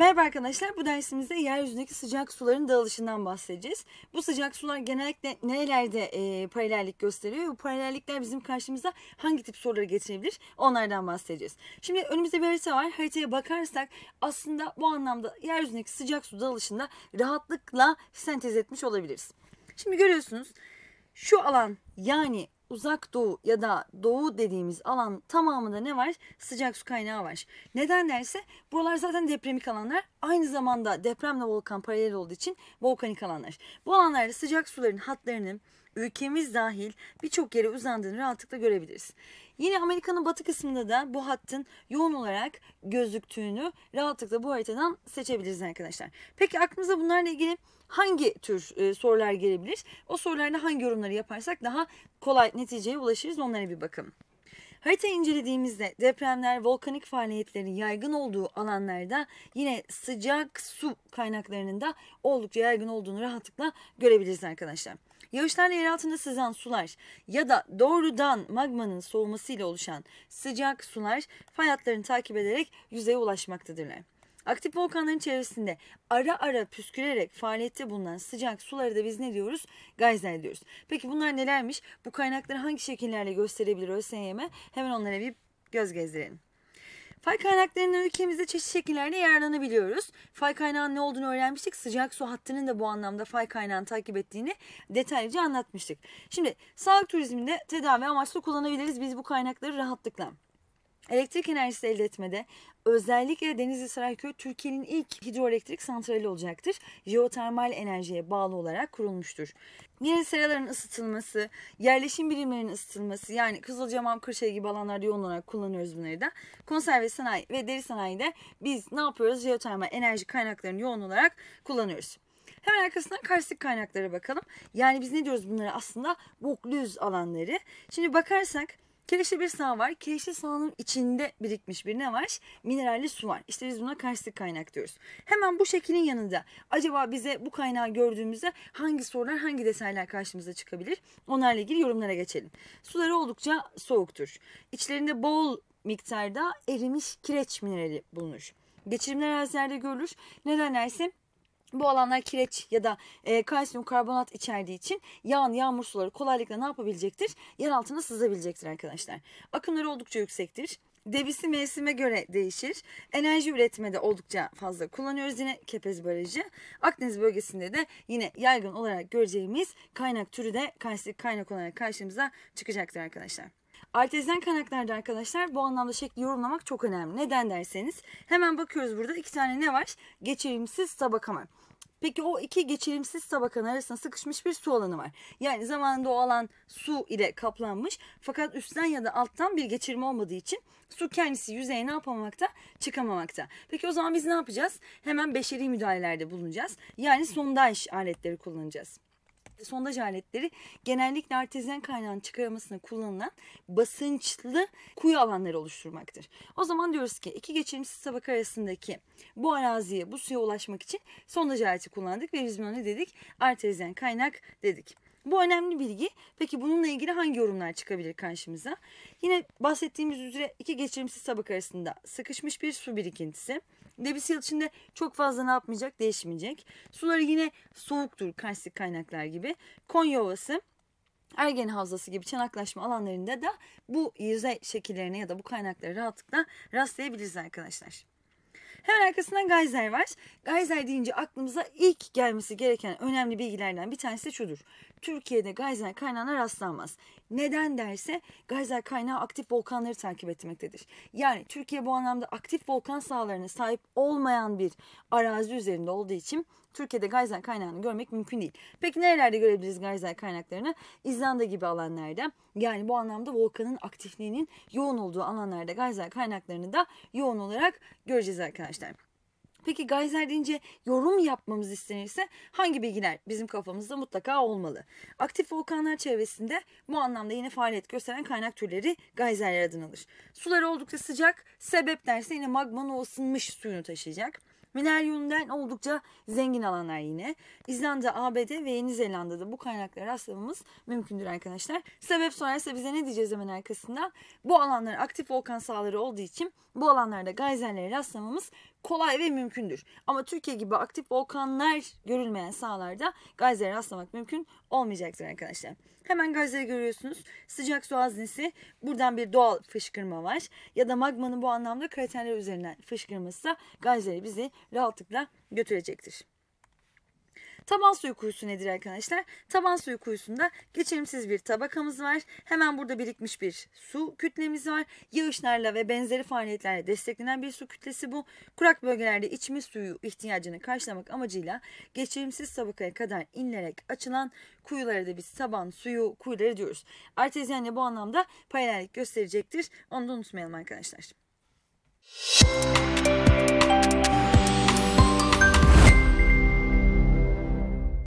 Merhaba arkadaşlar, bu dersimizde yeryüzündeki sıcak suların dağılışından bahsedeceğiz. Bu sıcak sular genellikle nerelerde e, paralellik gösteriyor? Bu paralellikler bizim karşımıza hangi tip soruları getirebilir? Onlardan bahsedeceğiz. Şimdi önümüzde bir harita var. Haritaya bakarsak aslında bu anlamda yeryüzündeki sıcak su dağılışında rahatlıkla sentez etmiş olabiliriz. Şimdi görüyorsunuz şu alan yani uzak doğu ya da doğu dediğimiz alan tamamında ne var? Sıcak su kaynağı var. Neden derse buralar zaten depremik alanlar. Aynı zamanda depremle volkan paralel olduğu için volkanik alanlar. Bu alanlarda sıcak suların hatlarının ülkemiz dahil birçok yere uzandığını rahatlıkla görebiliriz. Yine Amerika'nın batı kısmında da bu hattın yoğun olarak gözüktüğünü rahatlıkla bu haritadan seçebiliriz arkadaşlar. Peki aklımıza bunlarla ilgili hangi tür e, sorular gelebilir? O sorularda hangi yorumları yaparsak daha kolay neticeye ulaşırız onlara bir bakın. Harita incelediğimizde depremler, volkanik faaliyetlerin yaygın olduğu alanlarda yine sıcak su kaynaklarının da oldukça yaygın olduğunu rahatlıkla görebiliriz arkadaşlar. Yağışlarla yer altında sızan sular ya da doğrudan magmanın soğumasıyla oluşan sıcak sular fay hatlarını takip ederek yüzeye ulaşmaktadırlar. Aktif volkanların çevresinde ara ara püskürerek faaliyette bulunan sıcak suları da biz ne diyoruz? Gayzer diyoruz. Peki bunlar nelermiş? Bu kaynakları hangi şekillerle gösterebilir ÖSYM? Hemen onlara bir göz gezdirelim. Fay kaynaklarını ülkemizde çeşitli şekillerde yararlanabiliyoruz. Fay kaynağının ne olduğunu öğrenmiştik. Sıcak su hattının da bu anlamda fay kaynağını takip ettiğini detaylıca anlatmıştık. Şimdi sağlık turizminde tedavi amaçlı kullanabiliriz biz bu kaynakları rahatlıkla. Elektrik enerjisi elde etmede özellikle Denizli Sarayköy Türkiye'nin ilk hidroelektrik santrali olacaktır. Jeotermal enerjiye bağlı olarak kurulmuştur. Yeni seraların ısıtılması, yerleşim birimlerinin ısıtılması yani Kızılcamam, Kırşehir gibi alanlarda yoğun olarak kullanıyoruz bunları da. Konserve sanayi ve deri sanayide biz ne yapıyoruz? Jeotermal enerji kaynaklarını yoğun olarak kullanıyoruz. Hemen arkasından karstik kaynaklara bakalım. Yani biz ne diyoruz bunlara aslında? Boklüz alanları. Şimdi bakarsak Kireçli bir sağ var. Kireçli sahanın içinde birikmiş bir ne var? Mineralli su var. İşte biz buna karstik kaynak diyoruz. Hemen bu şeklin yanında acaba bize bu kaynağı gördüğümüzde hangi sorular, hangi detaylar karşımıza çıkabilir? Onlarla ilgili yorumlara geçelim. Suları oldukça soğuktur. İçlerinde bol miktarda erimiş kireç minerali bulunur. Geçirimler arazilerde görülür. Neden bu alanlar kireç ya da e, kalsiyum karbonat içerdiği için yağın yağmur suları kolaylıkla ne yapabilecektir? Yer altına sızabilecektir arkadaşlar. Akınları oldukça yüksektir. Debisi mevsime göre değişir. Enerji üretmede oldukça fazla kullanıyoruz yine Kepez Barajı. Akdeniz bölgesinde de yine yaygın olarak göreceğimiz kaynak türü de kaynak olarak karşımıza çıkacaktır arkadaşlar. Artezyen kaynaklarda arkadaşlar bu anlamda şekli yorumlamak çok önemli. Neden derseniz hemen bakıyoruz burada iki tane ne var? Geçirimsiz tabaka var. Peki o iki geçirimsiz tabakanın arasında sıkışmış bir su alanı var. Yani zamanında o alan su ile kaplanmış fakat üstten ya da alttan bir geçirme olmadığı için su kendisi yüzeye ne yapamamakta? Çıkamamakta. Peki o zaman biz ne yapacağız? Hemen beşeri müdahalelerde bulunacağız. Yani sondaj aletleri kullanacağız sondaj aletleri genellikle artezyen kaynağın çıkarılmasına kullanılan basınçlı kuyu alanları oluşturmaktır. O zaman diyoruz ki iki geçirimsiz tabak arasındaki bu araziye, bu suya ulaşmak için sondaj aleti kullandık ve biz buna ne dedik? Artezyen kaynak dedik. Bu önemli bilgi. Peki bununla ilgili hangi yorumlar çıkabilir karşımıza? Yine bahsettiğimiz üzere iki geçirimsiz tabak arasında sıkışmış bir su birikintisi. Debisi yıl içinde çok fazla ne yapmayacak değişmeyecek. Suları yine soğuktur karstik kaynaklar gibi. Konya Ovası Ergen Havzası gibi çanaklaşma alanlarında da bu yüzey şekillerine ya da bu kaynaklara rahatlıkla rastlayabiliriz arkadaşlar. Hemen arkasından Geyser var. Geyser deyince aklımıza ilk gelmesi gereken önemli bilgilerden bir tanesi de şudur. Türkiye'de Geyser kaynağına rastlanmaz. Neden derse gazlar kaynağı aktif volkanları takip etmektedir. Yani Türkiye bu anlamda aktif volkan sahalarına sahip olmayan bir arazi üzerinde olduğu için Türkiye'de gazlar kaynağını görmek mümkün değil. Peki nerelerde görebiliriz gazlar kaynaklarını? İzlanda gibi alanlarda yani bu anlamda volkanın aktifliğinin yoğun olduğu alanlarda gazlar kaynaklarını da yoğun olarak göreceğiz arkadaşlar. Peki gayzer deyince yorum yapmamız istenirse hangi bilgiler bizim kafamızda mutlaka olmalı? Aktif volkanlar çevresinde bu anlamda yine faaliyet gösteren kaynak türleri gayzerler adını alır. Sular oldukça sıcak, sebep derse yine magmanın o ısınmış suyunu taşıyacak. Mineryumdan oldukça zengin alanlar yine. İzlanda, ABD ve Yeni Zelanda'da bu kaynaklara rastlamamız mümkündür arkadaşlar. Sebep sorarsa bize ne diyeceğiz hemen arkasından? Bu alanlar aktif volkan sahaları olduğu için bu alanlarda gayzerlere rastlamamız kolay ve mümkündür. Ama Türkiye gibi aktif volkanlar görülmeyen sahalarda gazlara rastlamak mümkün olmayacaktır arkadaşlar. Hemen gazları görüyorsunuz. Sıcak su haznesi buradan bir doğal fışkırma var. Ya da magmanın bu anlamda kraterler üzerinden fışkırması da gazları bizi rahatlıkla götürecektir. Taban suyu kuyusu nedir arkadaşlar? Taban suyu kuyusunda geçerimsiz bir tabakamız var. Hemen burada birikmiş bir su kütlemiz var. Yağışlarla ve benzeri faaliyetlerle desteklenen bir su kütlesi bu. Kurak bölgelerde içme suyu ihtiyacını karşılamak amacıyla geçerimsiz tabakaya kadar inilerek açılan kuyulara da biz taban suyu kuyuları diyoruz. Artezyenle bu anlamda paralellik gösterecektir. Onu da unutmayalım arkadaşlar. Müzik